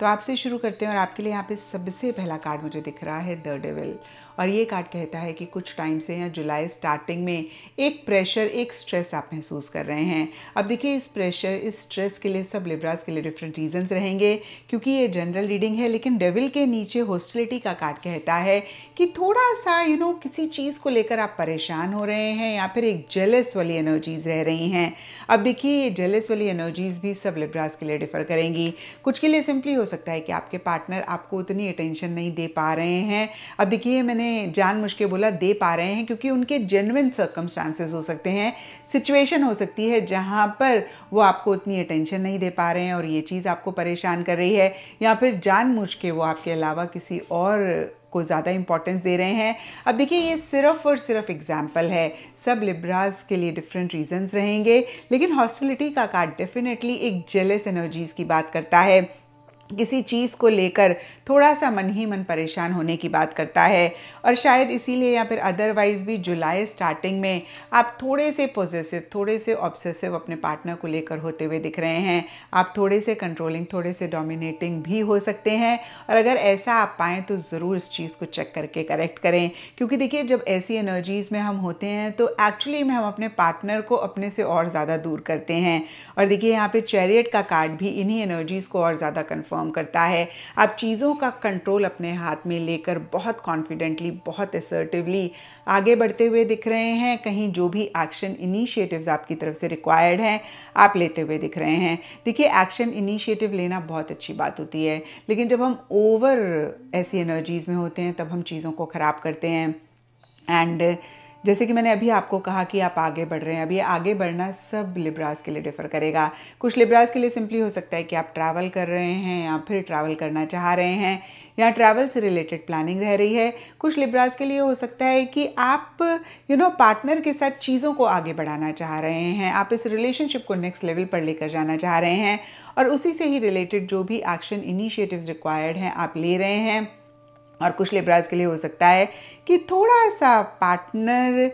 तो आपसे शुरू करते हैं और आपके लिए यहाँ पे सबसे पहला कार्ड मुझे दिख रहा है द डेविल और ये कार्ड कहता है कि कुछ टाइम से या जुलाई स्टार्टिंग में एक प्रेशर एक स्ट्रेस आप महसूस कर रहे हैं अब देखिए इस प्रेशर इस स्ट्रेस के लिए सब लिब्रास के लिए डिफरेंट रीजंस रहेंगे क्योंकि ये जनरल रीडिंग है लेकिन डेविल के नीचे हॉस्टिलिटी का कार्ड कहता है कि थोड़ा सा यू you नो know, किसी चीज़ को लेकर आप परेशान हो रहे हैं या फिर एक जेलस वाली एनर्जीज़ रह रही हैं अब देखिए ये जेलस वाली एनर्जीज़ भी सब लिब्रास के लिए डिफर करेंगी कुछ के लिए सिंपली सकता है कि आपके पार्टनर आपको उतनी अटेंशन नहीं दे पा रहे हैं अब देखिए मैंने जान मुश्किल बोला दे पा रहे हैं क्योंकि उनके जेनविन सर्कमस्टांसेस हो सकते हैं सिचुएशन हो सकती है जहाँ पर वो आपको उतनी अटेंशन नहीं दे पा रहे हैं और ये चीज़ आपको परेशान कर रही है या फिर जान के वो आपके अलावा किसी और को ज़्यादा इंपॉर्टेंस दे रहे हैं अब देखिए ये सिर्फ और सिर्फ एग्जाम्पल है सब लिब्रास के लिए डिफरेंट रीजंस रहेंगे लेकिन हॉस्टिलिटी का कार्ड डेफिनेटली एक जेलेस एनर्जीज़ की बात करता है किसी चीज़ को लेकर थोड़ा सा मन ही मन परेशान होने की बात करता है और शायद इसीलिए या फिर अदरवाइज़ भी जुलाई स्टार्टिंग में आप थोड़े से पॉजिटिव थोड़े से ऑब्सेसिव अपने पार्टनर को लेकर होते हुए दिख रहे हैं आप थोड़े से कंट्रोलिंग थोड़े से डोमिनेटिंग भी हो सकते हैं और अगर ऐसा आप पाएँ तो ज़रूर इस चीज़ को चेक करके करेक्ट करें क्योंकि देखिए जब ऐसी एनर्जीज़ में हम होते हैं तो एक्चुअली में हम अपने पार्टनर को अपने से और ज़्यादा दूर करते हैं और देखिए यहाँ पर चैरियट का कार्ड भी इन्हीं एनर्जीज़ को और ज़्यादा कन्फर्म परफॉर्म करता है आप चीज़ों का कंट्रोल अपने हाथ में लेकर बहुत कॉन्फिडेंटली बहुत असर्टिवली आगे बढ़ते हुए दिख रहे हैं कहीं जो भी एक्शन इनिशिएटिव्स आपकी तरफ से रिक्वायर्ड हैं आप लेते हुए दिख रहे हैं देखिए एक्शन इनिशिएटिव लेना बहुत अच्छी बात होती है लेकिन जब हम ओवर ऐसी एनर्जीज़ में होते हैं तब हम चीज़ों को ख़राब करते हैं एंड जैसे कि मैंने अभी आपको कहा कि आप आगे बढ़ रहे हैं अभी आगे बढ़ना सब लिब्रास के लिए डिफ़र करेगा कुछ लिब्रास के लिए सिंपली हो सकता है कि आप ट्रैवल कर रहे हैं या फिर ट्रैवल करना चाह रहे हैं या ट्रैवल से रिलेटेड प्लानिंग रह रही है कुछ लिब्रास के लिए हो सकता है कि आप यू नो पार्टनर के साथ चीज़ों को आगे बढ़ाना चाह रहे हैं आप इस रिलेशनशिप को नेक्स्ट लेवल पर लेकर जाना चाह रहे हैं और उसी से ही रिलेटेड जो भी एक्शन इनिशिएटिव्स रिक्वायर्ड हैं आप ले रहे हैं और कुछ लिब्राज के लिए हो सकता है कि थोड़ा सा पार्टनर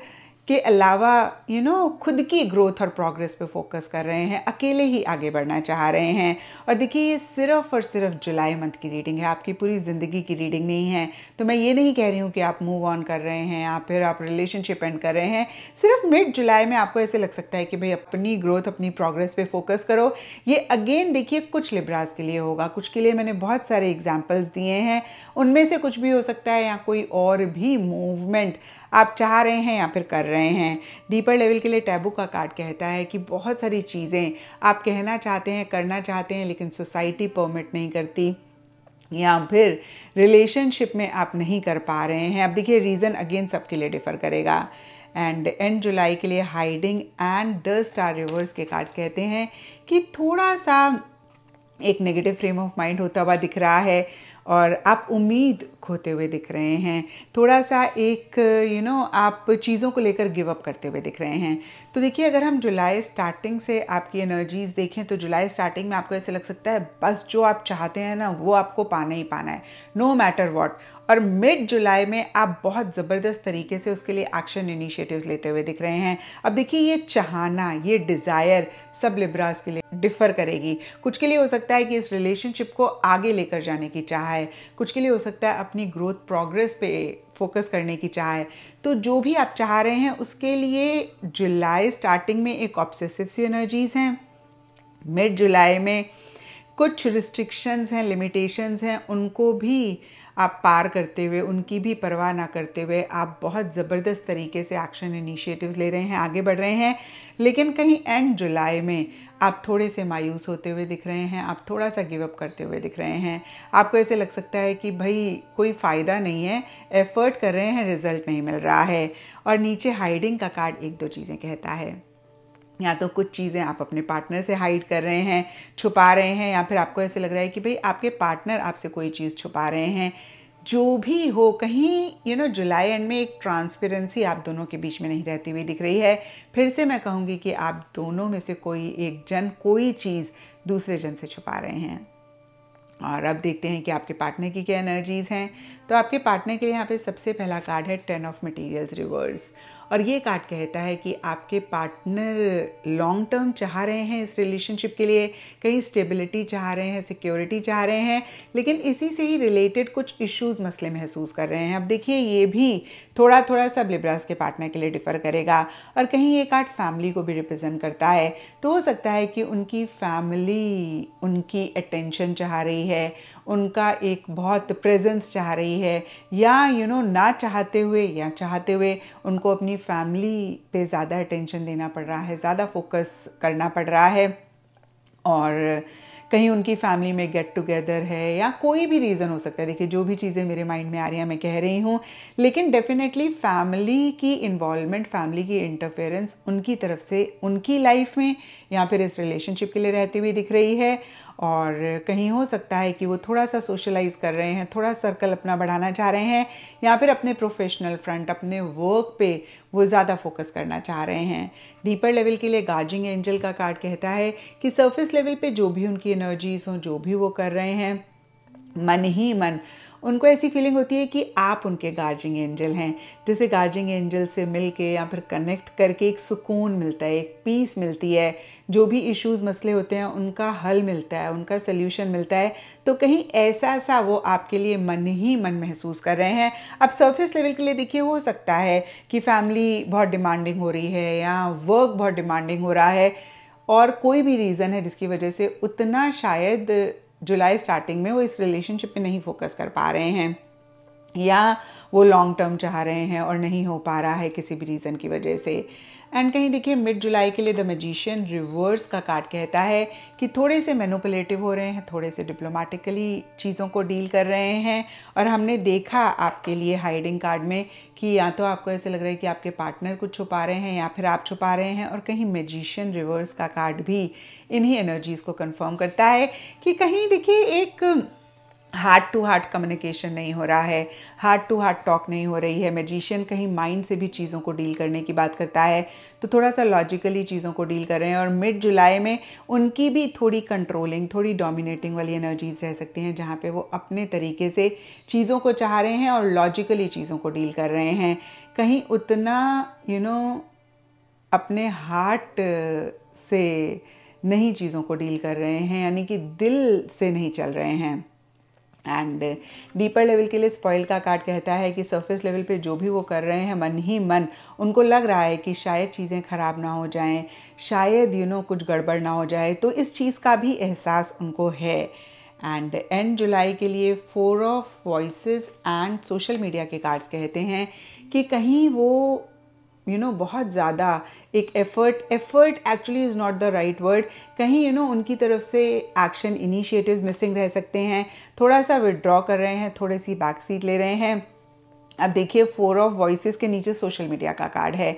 के अलावा यू you नो know, खुद की ग्रोथ और प्रोग्रेस पे फोकस कर रहे हैं अकेले ही आगे बढ़ना चाह रहे हैं और देखिए ये सिर्फ और सिर्फ जुलाई मंथ की रीडिंग है आपकी पूरी ज़िंदगी की रीडिंग नहीं है तो मैं ये नहीं कह रही हूँ कि आप मूव ऑन कर रहे हैं या फिर आप रिलेशनशिप एंड कर रहे हैं सिर्फ मिड जुलाई में आपको ऐसे लग सकता है कि भाई अपनी ग्रोथ अपनी प्रोग्रेस पर फोकस करो ये अगेन देखिए कुछ लिब्रास के लिए होगा कुछ के लिए मैंने बहुत सारे एग्जाम्पल्स दिए हैं उनमें से कुछ भी हो सकता है या कोई और भी मूवमेंट आप चाह रहे हैं या फिर कर रहे हैं डीपर लेवल के लिए टैबू का कार्ड कहता है कि बहुत सारी चीज़ें आप कहना चाहते हैं करना चाहते हैं लेकिन सोसाइटी परमिट नहीं करती या फिर रिलेशनशिप में आप नहीं कर पा रहे हैं अब देखिए रीज़न अगेन सबके लिए डिफ़र करेगा एंड एंड जुलाई के लिए hiding and the star reverse के कार्ड्स कहते हैं कि थोड़ा सा एक नेगेटिव फ्रेम ऑफ माइंड होता हुआ दिख रहा है और आप उम्मीद खोते हुए दिख रहे हैं थोड़ा सा एक यू you नो know, आप चीज़ों को लेकर गिव अप करते हुए दिख रहे हैं तो देखिए अगर हम जुलाई स्टार्टिंग से आपकी एनर्जीज़ देखें तो जुलाई स्टार्टिंग में आपको ऐसे लग सकता है बस जो आप चाहते हैं ना वो आपको पाना ही पाना है नो मैटर वॉट और मिड जुलाई में आप बहुत ज़बरदस्त तरीके से उसके लिए एक्शन इनिशिएटिव्स लेते हुए दिख रहे हैं अब देखिए ये चाहना ये डिज़ायर सब लिब्रास के लिए डिफर करेगी कुछ के लिए हो सकता है कि इस रिलेशनशिप को आगे लेकर जाने की चाह है कुछ के लिए हो सकता है अपनी ग्रोथ प्रोग्रेस पे फोकस करने की चाह है तो जो भी आप चाह रहे हैं उसके लिए जुलाई स्टार्टिंग में एक ऑब्सेसिव सी एनर्जीज़ हैं मिड जुलाई में कुछ रिस्ट्रिक्शंस हैं लिमिटेशंस हैं उनको भी आप पार करते हुए उनकी भी परवाह ना करते हुए आप बहुत ज़बरदस्त तरीके से एक्शन इनिशिएटिव्स ले रहे हैं आगे बढ़ रहे हैं लेकिन कहीं एंड जुलाई में आप थोड़े से मायूस होते हुए दिख रहे हैं आप थोड़ा सा गिव अप करते हुए दिख रहे हैं आपको ऐसे लग सकता है कि भाई कोई फ़ायदा नहीं है एफ़र्ट कर रहे हैं रिज़ल्ट नहीं मिल रहा है और नीचे हाइडिंग का कार्ड एक दो चीज़ें कहता है या तो कुछ चीज़ें आप अपने पार्टनर से हाइड कर रहे हैं छुपा रहे हैं या फिर आपको ऐसे लग रहा है कि भाई आपके पार्टनर आपसे कोई चीज़ छुपा रहे हैं जो भी हो कहीं यू नो जुलाई एंड में एक ट्रांसपेरेंसी आप दोनों के बीच में नहीं रहती हुई दिख रही है फिर से मैं कहूँगी कि आप दोनों में से कोई एक जन कोई चीज़ दूसरे जन से छुपा रहे हैं और अब देखते हैं कि आपके पार्टनर की क्या एनर्जीज़ हैं तो आपके पार्टनर के लिए यहाँ पे सबसे पहला कार्ड है टेन ऑफ मटेरियल्स रिवर्स और ये कार्ड कहता है कि आपके पार्टनर लॉन्ग टर्म चाह रहे हैं इस रिलेशनशिप के लिए कहीं स्टेबिलिटी चाह रहे हैं सिक्योरिटी चाह रहे हैं लेकिन इसी से ही रिलेटेड कुछ इश्यूज मसले महसूस कर रहे हैं अब देखिए ये भी थोड़ा थोड़ा सब लिब्रास के पार्टनर के लिए डिफ़र करेगा और कहीं ये कार्ड फैमिली को भी रिप्रेजेंट करता है तो हो सकता है कि उनकी फैमिली उनकी अटेंशन चाह रही है उनका एक बहुत प्रेजेंस चाह रही है या यू you नो know, ना चाहते हुए या चाहते हुए उनको अपनी फैमिली पे ज़्यादा अटेंशन देना पड़ रहा है ज़्यादा फोकस करना पड़ रहा है और कहीं उनकी फैमिली में गेट टुगेदर है या कोई भी रीज़न हो सकता है देखिए जो भी चीज़ें मेरे माइंड में आ रही हैं मैं कह रही हूँ लेकिन डेफिनेटली फैमिली की इन्वॉल्वमेंट फैमिली की इंटरफेरेंस उनकी तरफ से उनकी लाइफ में या फिर इस रिलेशनशिप के लिए रहती हुई दिख रही है और कहीं हो सकता है कि वो थोड़ा सा सोशलाइज़ कर रहे हैं थोड़ा सर्कल अपना बढ़ाना चाह रहे हैं या फिर अपने प्रोफेशनल फ्रंट अपने वर्क पे वो ज़्यादा फोकस करना चाह रहे हैं डीपर लेवल के लिए गार्जिंग एंजल का कार्ड कहता है कि सरफेस लेवल पे जो भी उनकी एनर्जीज़ हों जो भी वो कर रहे हैं मन ही मन उनको ऐसी फीलिंग होती है कि आप उनके गार्जिंग एंजल हैं जैसे गार्जिंग एंजल से मिल के या फिर कनेक्ट करके एक सुकून मिलता है एक पीस मिलती है जो भी इश्यूज़ मसले होते हैं उनका हल मिलता है उनका सल्यूशन मिलता है तो कहीं ऐसा सा वो आपके लिए मन ही मन महसूस कर रहे हैं अब सरफेस लेवल के लिए देखिए हो सकता है कि फैमिली बहुत डिमांडिंग हो रही है या वर्क बहुत डिमांडिंग हो रहा है और कोई भी रीज़न है जिसकी वजह से उतना शायद जुलाई स्टार्टिंग में वो इस रिलेशनशिप पे नहीं फोकस कर पा रहे हैं या वो लॉन्ग टर्म चाह रहे हैं और नहीं हो पा रहा है किसी भी रीज़न की वजह से एंड कहीं देखिए मिड जुलाई के लिए द मजिशियन रिवर्स का कार्ड कहता है कि थोड़े से मैनुपलेटिव हो रहे हैं थोड़े से डिप्लोमेटिकली चीज़ों को डील कर रहे हैं और हमने देखा आपके लिए हाइडिंग कार्ड में कि या तो आपको ऐसे लग रहा है कि आपके पार्टनर कुछ छुपा रहे हैं या फिर आप छुपा रहे हैं और कहीं मजिशियन रिवर्स का कार्ड भी इन्हीं एनर्जीज़ को कन्फर्म करता है कि कहीं देखिए एक हार्ट टू हार्ट कम्युनिकेशन नहीं हो रहा है हार्ट टू हार्ट टॉक नहीं हो रही है मैजिशियन कहीं माइंड से भी चीज़ों को डील करने की बात करता है तो थोड़ा सा लॉजिकली चीज़ों को डील कर रहे हैं और मिड जुलाई में उनकी भी थोड़ी कंट्रोलिंग थोड़ी डोमिनेटिंग वाली एनर्जीज रह सकती हैं जहाँ पे वो अपने तरीके से चीज़ों को चाह रहे हैं और लॉजिकली चीज़ों को डील कर रहे हैं कहीं उतना यू you नो know, अपने हार्ट से नहीं चीज़ों को डील कर रहे हैं यानी कि दिल से नहीं चल रहे हैं एंड डीपर लेवल के लिए स्पॉइल का कार्ड कहता है कि सरफेस लेवल पे जो भी वो कर रहे हैं मन ही मन उनको लग रहा है कि शायद चीज़ें ख़राब ना हो जाएं शायद यू नो कुछ गड़बड़ ना हो जाए तो इस चीज़ का भी एहसास उनको है एंड एंड जुलाई के लिए four of voice and social media के कार्ड्स कहते हैं कि कहीं वो यू नो बहुत ज़्यादा एक effort effort actually is not the right word कहीं यू नो उनकी तरफ से एक्शन इनिशिएटिव्स मिसिंग रह सकते हैं थोड़ा सा विदड्रॉ कर रहे हैं थोड़ी सी बैक सीट ले रहे हैं अब देखिए फोर ऑफ वॉइसेस के नीचे सोशल मीडिया का कार्ड है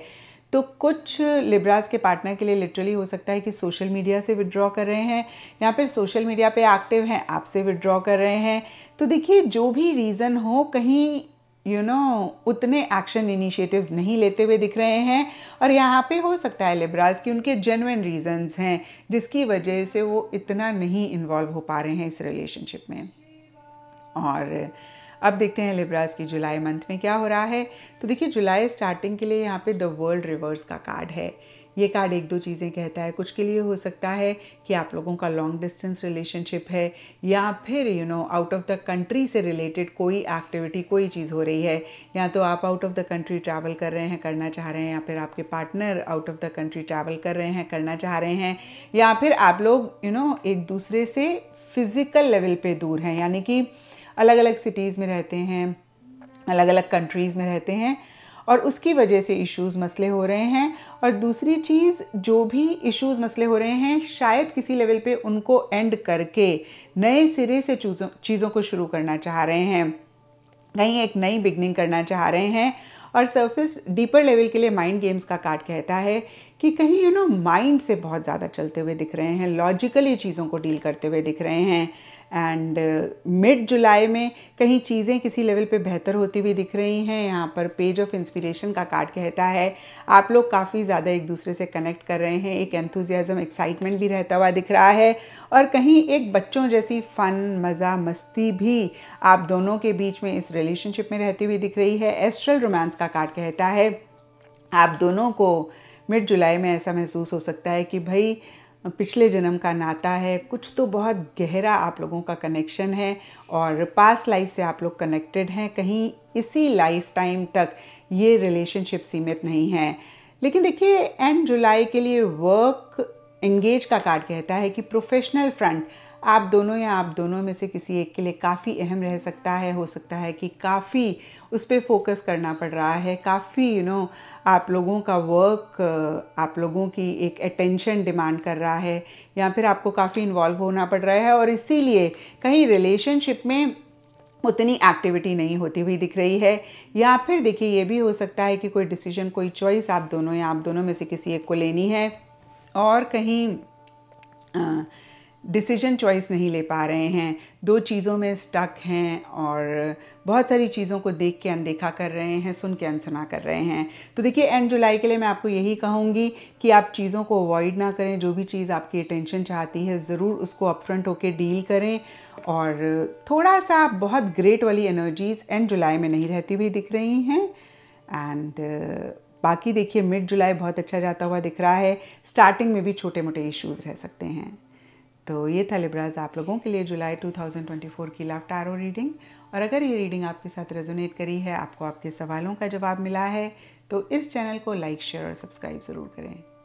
तो कुछ लिब्राज के पार्टनर के लिए लिटरली हो सकता है कि सोशल मीडिया से विड्रॉ कर रहे हैं या फिर सोशल मीडिया पे एक्टिव हैं आपसे विड्रॉ कर रहे हैं तो देखिए जो भी रीज़न हो कहीं यू you नो know, उतने एक्शन इनिशिएटिव्स नहीं लेते हुए दिख रहे हैं और यहाँ पे हो सकता है लिब्राज की उनके जेनविन रीजंस हैं जिसकी वजह से वो इतना नहीं इन्वॉल्व हो पा रहे हैं इस रिलेशनशिप में और अब देखते हैं लिब्राज की जुलाई मंथ में क्या हो रहा है तो देखिए जुलाई स्टार्टिंग के लिए यहाँ पे द वर्ल्ड रिवर्स का कार्ड है ये कार्ड एक दो चीज़ें कहता है कुछ के लिए हो सकता है कि आप लोगों का लॉन्ग डिस्टेंस रिलेशनशिप है या फिर you know out of the country से रिलेटेड कोई एक्टिविटी कोई चीज़ हो रही है या तो आप out of the country travel कर रहे हैं करना चाह रहे हैं या फिर आपके partner out of the country travel कर रहे हैं करना चाह रहे हैं या फिर आप लोग यू नो एक दूसरे से फिज़िकल लेवल पे दूर हैं यानी कि अलग अलग सिटीज़ में रहते हैं अलग अलग कंट्रीज़ में रहते हैं और उसकी वजह से इश्यूज़ मसले हो रहे हैं और दूसरी चीज़ जो भी इश्यूज़ मसले हो रहे हैं शायद किसी लेवल पे उनको एंड करके नए सिरे से चीज़ों चीज़ों को शुरू करना चाह रहे हैं कहीं एक नई बिगनिंग करना चाह रहे हैं और सरफेस डीपर लेवल के लिए माइंड गेम्स का कार्ड कहता है कि कहीं यू नो माइंड से बहुत ज़्यादा चलते हुए दिख रहे हैं लॉजिकली चीज़ों को डील करते हुए दिख रहे हैं एंड मिड जुलाई में कहीं चीज़ें किसी लेवल पे बेहतर होती हुई दिख रही हैं यहाँ पर पेज ऑफ इंस्पिरेशन का कार्ड कहता है आप लोग काफ़ी ज़्यादा एक दूसरे से कनेक्ट कर रहे हैं एक एंथुजियाज़म एक्साइटमेंट भी रहता हुआ दिख रहा है और कहीं एक बच्चों जैसी फ़न मज़ा मस्ती भी आप दोनों के बीच में इस रिलेशनशिप में रहती हुई दिख रही है एस्ट्रल रोमांस का कार्ड कहता है आप दोनों को मिड जुलाई में ऐसा महसूस हो सकता है कि भाई पिछले जन्म का नाता है कुछ तो बहुत गहरा आप लोगों का कनेक्शन है और पास लाइफ से आप लोग कनेक्टेड हैं कहीं इसी लाइफ टाइम तक ये रिलेशनशिप सीमित नहीं है लेकिन देखिए एंड जुलाई के लिए वर्क एंगेज का कार्ड कहता है कि प्रोफेशनल फ्रंट आप दोनों या आप दोनों में से किसी एक के लिए काफ़ी अहम रह सकता है हो सकता है कि काफ़ी उस पर फोकस करना पड़ रहा है काफ़ी यू नो आप लोगों का वर्क आप लोगों की एक अटेंशन डिमांड कर रहा है या फिर आपको काफ़ी इन्वॉल्व होना पड़ रहा है और इसीलिए कहीं रिलेशनशिप में उतनी एक्टिविटी नहीं होती हुई दिख रही है या फिर देखिए ये भी हो सकता है कि कोई डिसीजन कोई चॉइस आप दोनों या आप दोनों में से किसी एक को लेनी है और कहीं डिसीजन चॉइस नहीं ले पा रहे हैं दो चीज़ों में स्टक हैं और बहुत सारी चीज़ों को देख के अनदेखा कर रहे हैं सुन के अनसुना कर रहे हैं तो देखिए एंड जुलाई के लिए मैं आपको यही कहूँगी कि आप चीज़ों को अवॉइड ना करें जो भी चीज़ आपकी अटेंशन चाहती है ज़रूर उसको अपफ्रंट होकर डील करें और थोड़ा सा बहुत ग्रेट वाली एनर्जीज़ एंड जुलाई में नहीं रहती हुई दिख रही हैं एंड बाकी देखिए मिड जुलाई बहुत अच्छा जाता हुआ दिख रहा है स्टार्टिंग में भी छोटे मोटे इश्यूज़ रह सकते हैं तो ये था लिब्राज आप लोगों के लिए जुलाई 2024 की लव टारो रीडिंग और अगर ये रीडिंग आपके साथ रेजोनेट करी है आपको आपके सवालों का जवाब मिला है तो इस चैनल को लाइक शेयर और सब्सक्राइब ज़रूर करें